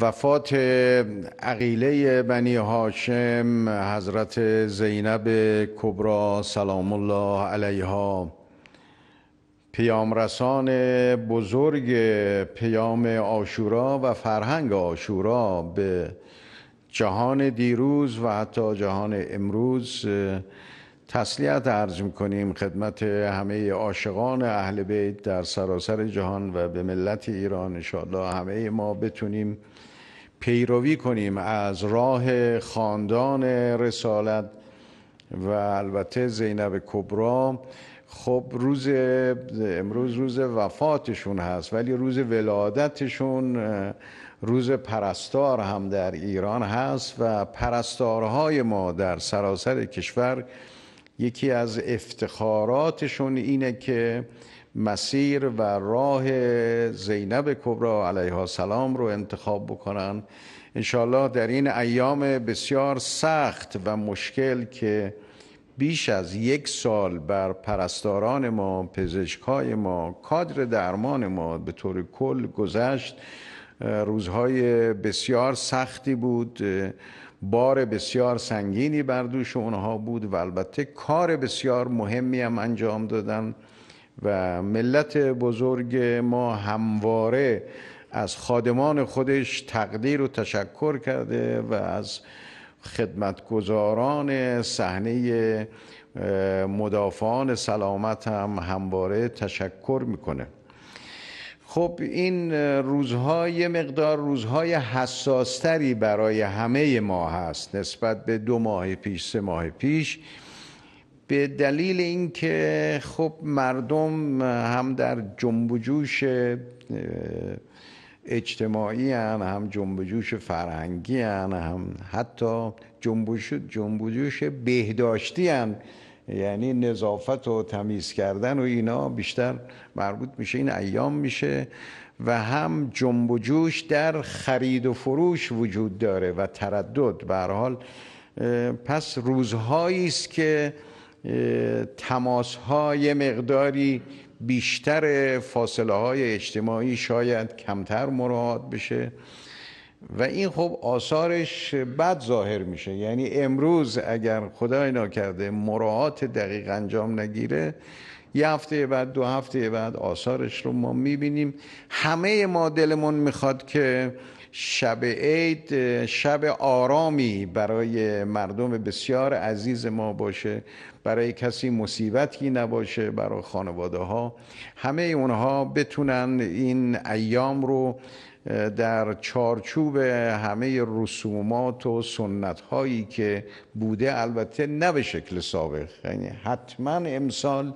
وفات عقیله بنی هاشم حضرت زینب کبرا سلام الله علیها پیامرسان بزرگ پیام آشورا و فرهنگ آشورا به جهان دیروز و حتی جهان امروز تسلیت عرض میکنیم خدمت همه عاشقان اهل بیت در سراسر جهان و به ملت ایران انشاءالله همه ما بتونیم پیروی کنیم از راه خاندان رسالت و البته زینب کبرا خب روز امروز روز وفاتشون هست ولی روز ولادتشون روز پرستار هم در ایران هست و پرستارهای ما در سراسر کشور یکی از افتخاراتشون اینه که مسیر و راه زینب کبرا علیه السلام رو انتخاب بکنن انشالله در این ایام بسیار سخت و مشکل که بیش از یک سال بر پرستاران ما، پزشکای ما، کادر درمان ما به طور کل گذشت روزهای بسیار سختی بود بار بسیار سنگینی بر دوش اونها بود و البته کار بسیار مهمی هم انجام دادن و ملت بزرگ ما همواره از خادمان خودش تقدیر و تشکر کرده و از خدمتگزاران صحنه مدافعان سلامت هم همواره تشکر میکنه خب این روزها یه مقدار روزهای حساستری برای همه ما هست نسبت به دو ماه پیش سه ماه پیش به دلیل اینکه خب مردم هم در جنب و جوش اجتماعی هن، هم جنب و جوش فرهنگی هن، هم حتی جنب و جوش بهداشتی هن. یعنی نظافت و تمیز کردن و اینا بیشتر مربوط میشه این ایام میشه و هم جنب و جوش در خرید و فروش وجود داره و تردد به حال پس روزهایی است که تماس های مقداری بیشتر فاصله های اجتماعی شاید کمتر مراد بشه و این خب آثارش بد ظاهر میشه یعنی امروز اگر خدای کرده مراعات دقیق انجام نگیره یه هفته بعد دو هفته بعد آثارش رو ما میبینیم همه ما دلمون میخواد که شب عید شب آرامی برای مردم بسیار عزیز ما باشه برای کسی مصیبتی نباشه برای خانواده ها همه اونها بتونن این ایام رو در چارچوب همه رسومات و سنت هایی که بوده البته نه به شکل سابق یعنی حتما امسال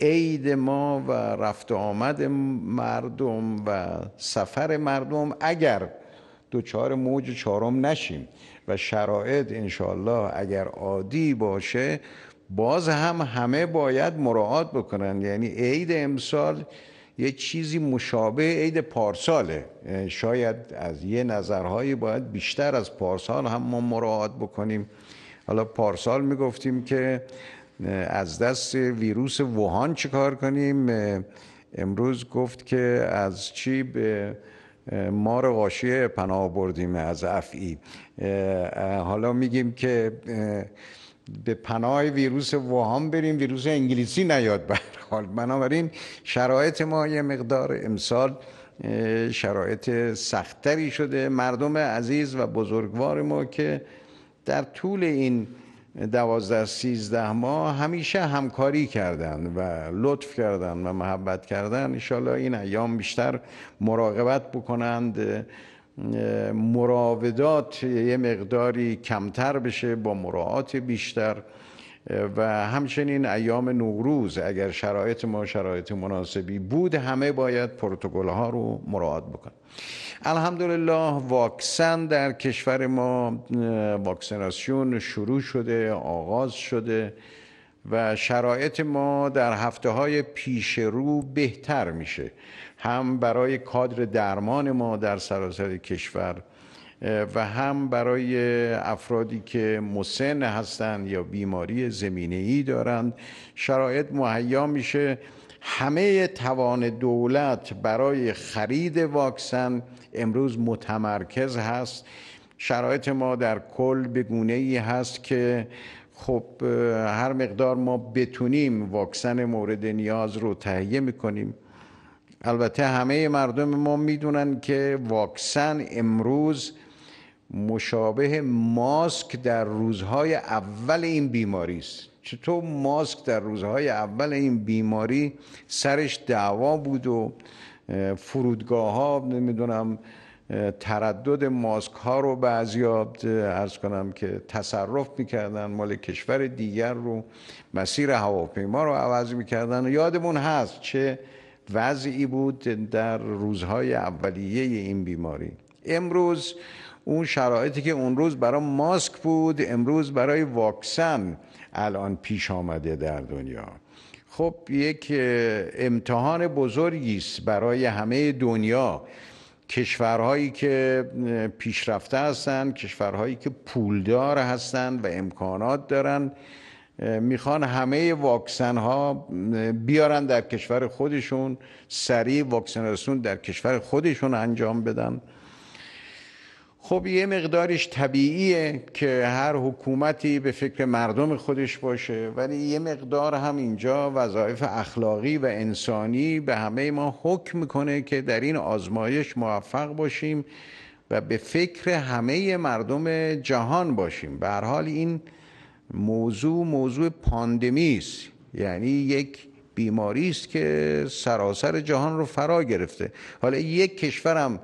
عید ما و رفت آمد مردم و سفر مردم اگر دوچار موج چهارم نشیم و شرایط انشالله اگر عادی باشه باز هم همه باید مراعات بکنن یعنی عید امسال یه چیزی مشابه عید پارساله شاید از یه نظرهایی باید بیشتر از پارسال هم ما مراعات بکنیم حالا پارسال میگفتیم که از دست ویروس ووهان چیکار کنیم امروز گفت که از چی به مار غاشیه پناه بردیم از افعی حالا میگیم که به پناه ویروس ووهان بریم ویروس انگلیسی نیاد بر حال بنابراین شرایط ما یه مقدار امسال شرایط سختتری شده مردم عزیز و بزرگوار ما که در طول این دوازده سیزده ماه همیشه همکاری کردن و لطف کردن و محبت کردن انشالله این ایام بیشتر مراقبت بکنند مراودات یه مقداری کمتر بشه با مراعات بیشتر و همچنین ایام نوروز اگر شرایط ما شرایط مناسبی بود همه باید پروتکل ها رو مراعات بکنن الحمدلله واکسن در کشور ما واکسیناسیون شروع شده آغاز شده و شرایط ما در هفته های پیش رو بهتر میشه هم برای کادر درمان ما در سراسر کشور و هم برای افرادی که مسن هستند یا بیماری زمینه ای دارند شرایط مهیا میشه همه توان دولت برای خرید واکسن امروز متمرکز هست شرایط ما در کل به گونه ای هست که خب هر مقدار ما بتونیم واکسن مورد نیاز رو تهیه میکنیم البته همه مردم ما میدونن که واکسن امروز مشابه ماسک در روزهای اول این بیماری است چطور ماسک در روزهای اول این بیماری سرش دعوا بود و فرودگاه ها نمیدونم تردد ماسک ها رو بعضیا ارز کنم که تصرف میکردن مال کشور دیگر رو مسیر هواپیما رو عوض میکردن یادمون هست چه وضعی بود در روزهای اولیه این بیماری امروز اون شرایطی که اون روز برای ماسک بود امروز برای واکسن الان پیش آمده در دنیا خب یک امتحان بزرگی است برای همه دنیا کشورهایی که پیشرفته هستند کشورهایی که پولدار هستند و امکانات دارند میخوان همه واکسن ها بیارن در کشور خودشون سریع واکسن در کشور خودشون انجام بدن خب یه مقدارش طبیعیه که هر حکومتی به فکر مردم خودش باشه ولی یه مقدار هم اینجا وظایف اخلاقی و انسانی به همه ما حکم میکنه که در این آزمایش موفق باشیم و به فکر همه مردم جهان باشیم به هر حال این موضوع موضوع پاندمی است یعنی یک بیماری است که سراسر جهان رو فرا گرفته حالا یک کشورم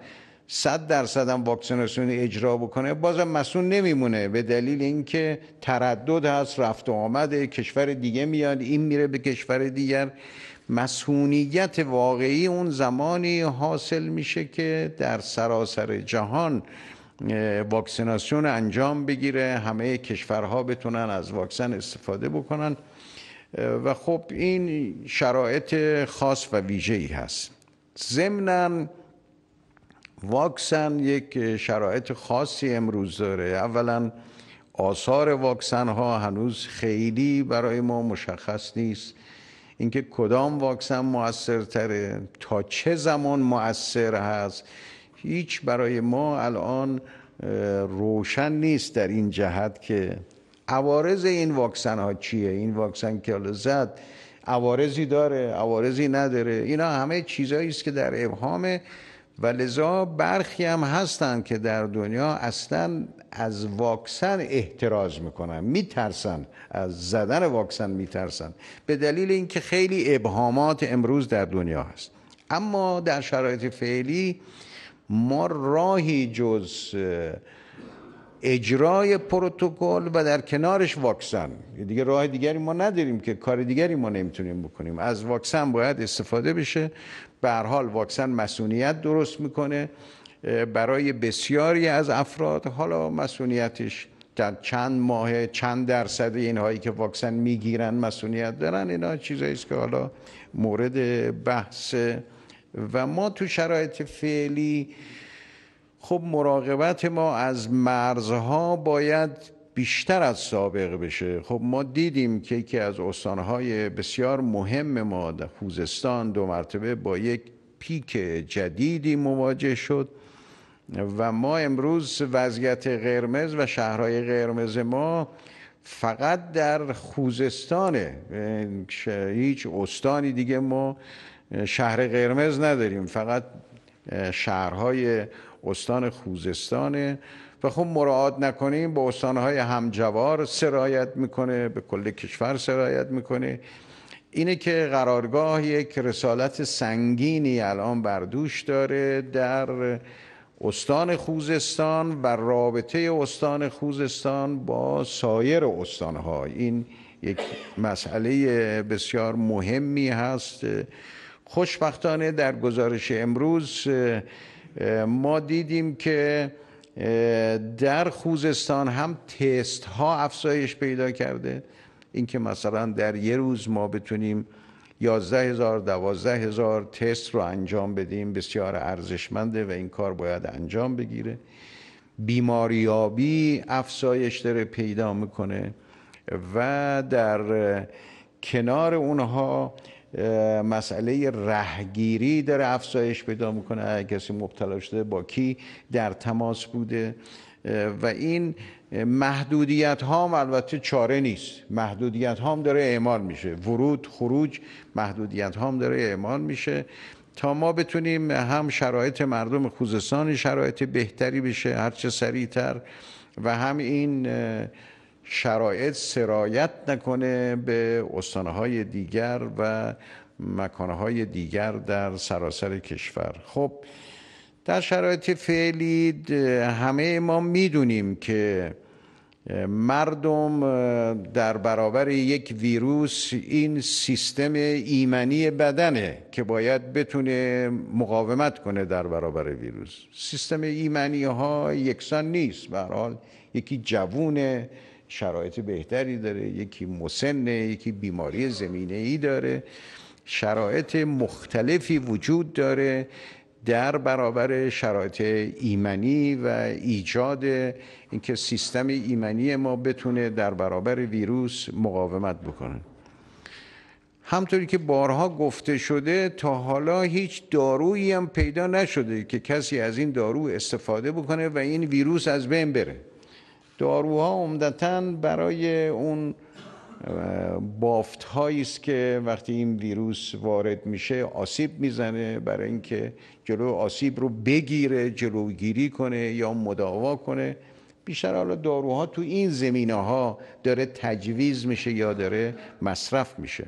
صد درصد هم واکسیناسیون اجرا بکنه بازم مسئول نمیمونه به دلیل اینکه تردد هست رفت و آمده کشور دیگه میاد این میره به کشور دیگر مسئولیت واقعی اون زمانی حاصل میشه که در سراسر جهان واکسیناسیون انجام بگیره همه کشورها بتونن از واکسن استفاده بکنن و خب این شرایط خاص و ویژه ای هست ضمنا واکسن یک شرایط خاصی امروز داره اولا آثار واکسن ها هنوز خیلی برای ما مشخص نیست اینکه کدام واکسن موثرتره تا چه زمان موثر هست هیچ برای ما الان روشن نیست در این جهت که عوارض این واکسن ها چیه این واکسن که حالا زد عوارضی داره عوارضی نداره اینا همه چیزهایی است که در ابهام و لذا برخی هم هستن که در دنیا اصلا از واکسن احتراز میکنن میترسن از زدن واکسن میترسن به دلیل اینکه خیلی ابهامات امروز در دنیا هست اما در شرایط فعلی ما راهی جز اجرای پروتکل و در کنارش واکسن دیگه راه دیگری ما نداریم که کار دیگری ما نمیتونیم بکنیم از واکسن باید استفاده بشه به حال واکسن مسئولیت درست میکنه برای بسیاری از افراد حالا مسئولیتش در چند ماه چند درصد اینهایی که واکسن میگیرن مسئولیت دارن اینا چیزایی که حالا مورد بحث و ما تو شرایط فعلی خب مراقبت ما از مرزها باید بیشتر از سابق بشه خب ما دیدیم که یکی از استانهای بسیار مهم ما در خوزستان دو مرتبه با یک پیک جدیدی مواجه شد و ما امروز وضعیت قرمز و شهرهای قرمز ما فقط در خوزستانه هیچ استانی دیگه ما شهر قرمز نداریم فقط شهرهای استان خوزستانه و خب مراعات نکنیم به استانهای همجوار سرایت میکنه به کل کشور سرایت میکنه اینه که قرارگاه یک رسالت سنگینی الان بر داره در استان خوزستان و رابطه استان خوزستان با سایر استانها این یک مسئله بسیار مهمی هست خوشبختانه در گزارش امروز ما دیدیم که در خوزستان هم تست ها افزایش پیدا کرده اینکه مثلا در یه روز ما بتونیم یازده هزار دوازده هزار تست رو انجام بدیم بسیار ارزشمنده و این کار باید انجام بگیره بیماریابی افزایش داره پیدا میکنه و در کنار اونها مسئله رهگیری داره افزایش پیدا میکنه اگر کسی مبتلا شده با کی در تماس بوده و این محدودیت ها هم البته چاره نیست محدودیت ها هم داره اعمال میشه ورود خروج محدودیت ها هم داره اعمال میشه تا ما بتونیم هم شرایط مردم خوزستان شرایط بهتری بشه هرچه سریعتر و هم این شرایط سرایت نکنه به استانهای دیگر و مکانهای دیگر در سراسر کشور خب در شرایط فعلی همه ما میدونیم که مردم در برابر یک ویروس این سیستم ایمنی بدنه که باید بتونه مقاومت کنه در برابر ویروس سیستم ایمنی ها یکسان نیست به حال یکی جوونه شرایط بهتری داره یکی مسنه یکی بیماری زمینه ای داره شرایط مختلفی وجود داره در برابر شرایط ایمنی و ایجاد اینکه سیستم ایمنی ما بتونه در برابر ویروس مقاومت بکنه همطوری که بارها گفته شده تا حالا هیچ دارویی هم پیدا نشده که کسی از این دارو استفاده بکنه و این ویروس از بین بره داروها عمدتا برای اون بافت است که وقتی این ویروس وارد میشه آسیب میزنه برای اینکه جلو آسیب رو بگیره جلوگیری کنه یا مداوا کنه بیشتر حالا داروها تو این زمینه ها داره تجویز میشه یا داره مصرف میشه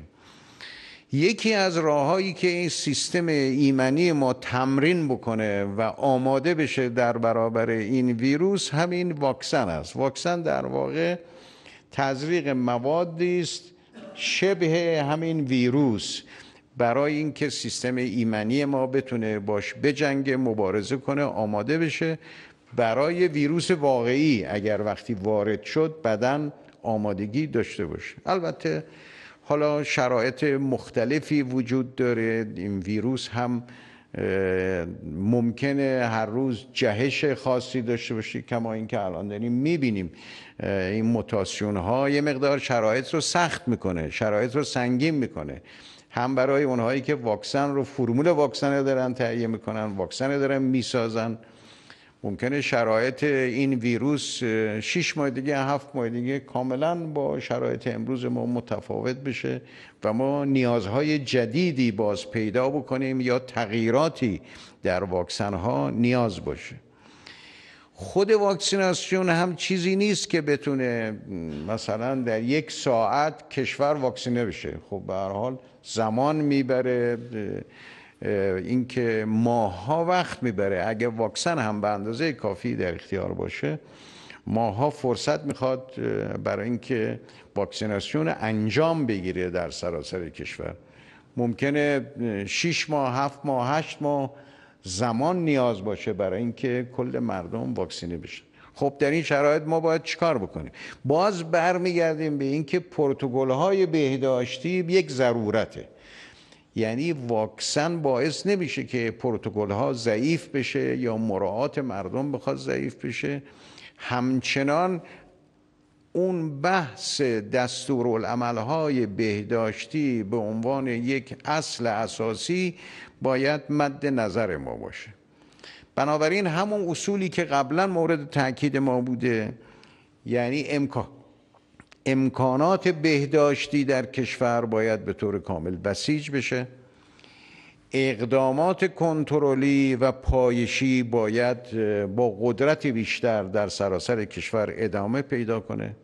یکی از راههایی که این سیستم ایمنی ما تمرین بکنه و آماده بشه در برابر این ویروس همین واکسن است واکسن در واقع تزریق موادی است شبه همین ویروس برای اینکه سیستم ایمنی ما بتونه باش بجنگه مبارزه کنه آماده بشه برای ویروس واقعی اگر وقتی وارد شد بدن آمادگی داشته باشه البته حالا شرایط مختلفی وجود داره این ویروس هم ممکنه هر روز جهش خاصی داشته باشه کما اینکه الان داریم میبینیم این متاسیون ها یه مقدار شرایط رو سخت میکنه شرایط رو سنگین میکنه هم برای اونهایی که واکسن رو فرمول واکسن رو دارن تهیه میکنن واکسن دارن میسازن ممکنه شرایط این ویروس 6 ماه دیگه هفت ماه دیگه کاملا با شرایط امروز ما متفاوت بشه و ما نیازهای جدیدی باز پیدا بکنیم یا تغییراتی در واکسن ها نیاز باشه خود واکسیناسیون هم چیزی نیست که بتونه مثلا در یک ساعت کشور واکسینه بشه خب به هر حال زمان میبره اینکه ماها وقت میبره اگه واکسن هم به اندازه کافی در اختیار باشه ماها فرصت میخواد برای اینکه واکسیناسیون انجام بگیره در سراسر کشور ممکنه 6 ماه 7 ماه 8 ماه زمان نیاز باشه برای اینکه کل مردم واکسینه بشن خب در این شرایط ما باید چیکار بکنیم باز برمیگردیم به اینکه پروتکل های بهداشتی یک ضرورته یعنی واکسن باعث نمیشه که پروتکل ها ضعیف بشه یا مراعات مردم بخواد ضعیف بشه همچنان اون بحث دستورالعمل های بهداشتی به عنوان یک اصل اساسی باید مد نظر ما باشه بنابراین همون اصولی که قبلا مورد تاکید ما بوده یعنی امکان امکانات بهداشتی در کشور باید به طور کامل بسیج بشه اقدامات کنترلی و پایشی باید با قدرت بیشتر در سراسر کشور ادامه پیدا کنه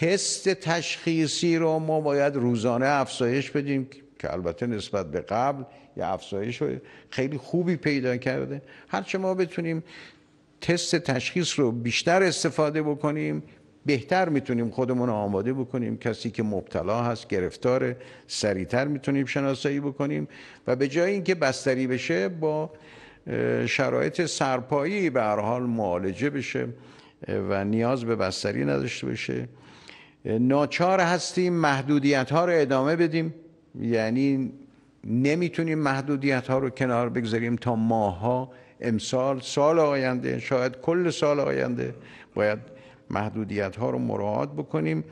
تست تشخیصی رو ما باید روزانه افزایش بدیم که البته نسبت به قبل یه افزایش خیلی خوبی پیدا کرده هرچه ما بتونیم تست تشخیص رو بیشتر استفاده بکنیم بهتر میتونیم خودمون آماده بکنیم کسی که مبتلا هست گرفتار سریعتر میتونیم شناسایی بکنیم و به جای اینکه بستری بشه با شرایط سرپایی به هر حال معالجه بشه و نیاز به بستری نداشته بشه ناچار هستیم محدودیت ها رو ادامه بدیم یعنی نمیتونیم محدودیت ها رو کنار بگذاریم تا ماها امسال سال آینده شاید کل سال آینده باید محدودیت ها رو مراعات بکنیم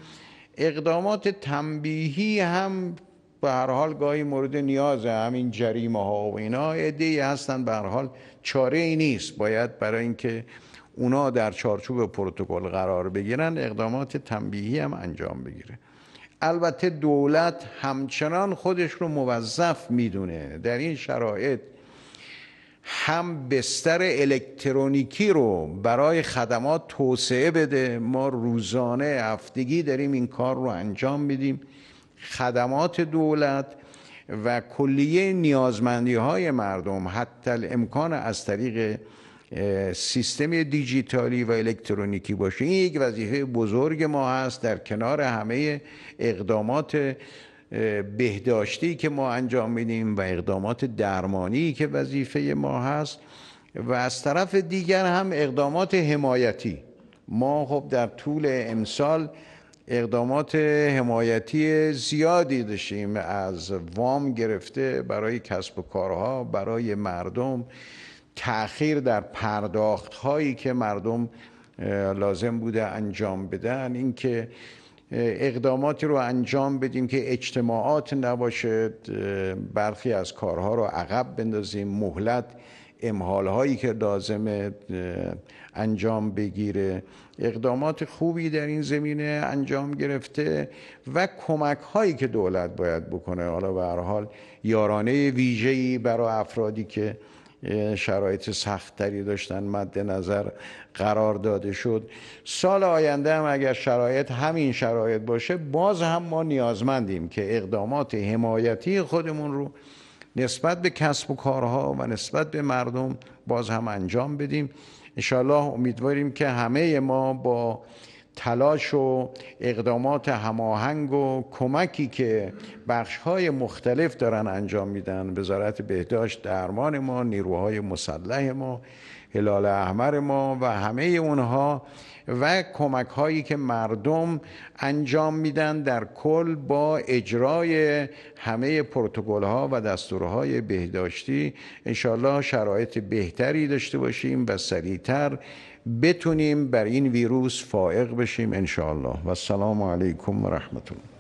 اقدامات تنبیهی هم به هر حال گاهی مورد نیاز همین جریمه ها و اینا ای هستن به هر حال چاره ای نیست باید برای اینکه اونا در چارچوب پروتکل قرار بگیرن اقدامات تنبیهی هم انجام بگیره البته دولت همچنان خودش رو موظف میدونه در این شرایط هم بستر الکترونیکی رو برای خدمات توسعه بده ما روزانه هفتگی داریم این کار رو انجام میدیم خدمات دولت و کلیه نیازمندی های مردم حتی امکان از طریق سیستم دیجیتالی و الکترونیکی باشه این یک وظیفه بزرگ ما هست در کنار همه اقدامات بهداشتی که ما انجام میدیم و اقدامات درمانی که وظیفه ما هست و از طرف دیگر هم اقدامات حمایتی ما خب در طول امسال اقدامات حمایتی زیادی داشتیم از وام گرفته برای کسب و کارها برای مردم تأخیر در پرداخت هایی که مردم لازم بوده انجام بدن اینکه اقداماتی رو انجام بدیم که اجتماعات نباشه برخی از کارها رو عقب بندازیم مهلت امحال هایی که لازم انجام بگیره اقدامات خوبی در این زمینه انجام گرفته و کمک هایی که دولت باید بکنه حالا به هر حال یارانه ویژه‌ای برای افرادی که شرایط سختتری داشتن مد نظر قرار داده شد سال آینده هم اگر شرایط همین شرایط باشه باز هم ما نیازمندیم که اقدامات حمایتی خودمون رو نسبت به کسب و کارها و نسبت به مردم باز هم انجام بدیم انشاءالله امیدواریم که همه ما با تلاش و اقدامات هماهنگ و کمکی که بخشهای مختلف دارن انجام میدن وزارت بهداشت درمان ما نیروهای مسلح ما هلال احمر ما و همه اونها و کمک هایی که مردم انجام میدن در کل با اجرای همه پروتکل ها و دستورهای بهداشتی انشالله شرایط بهتری داشته باشیم و سریعتر بتونیم بر این ویروس فائق بشیم انشاءالله و السلام علیکم و رحمت الله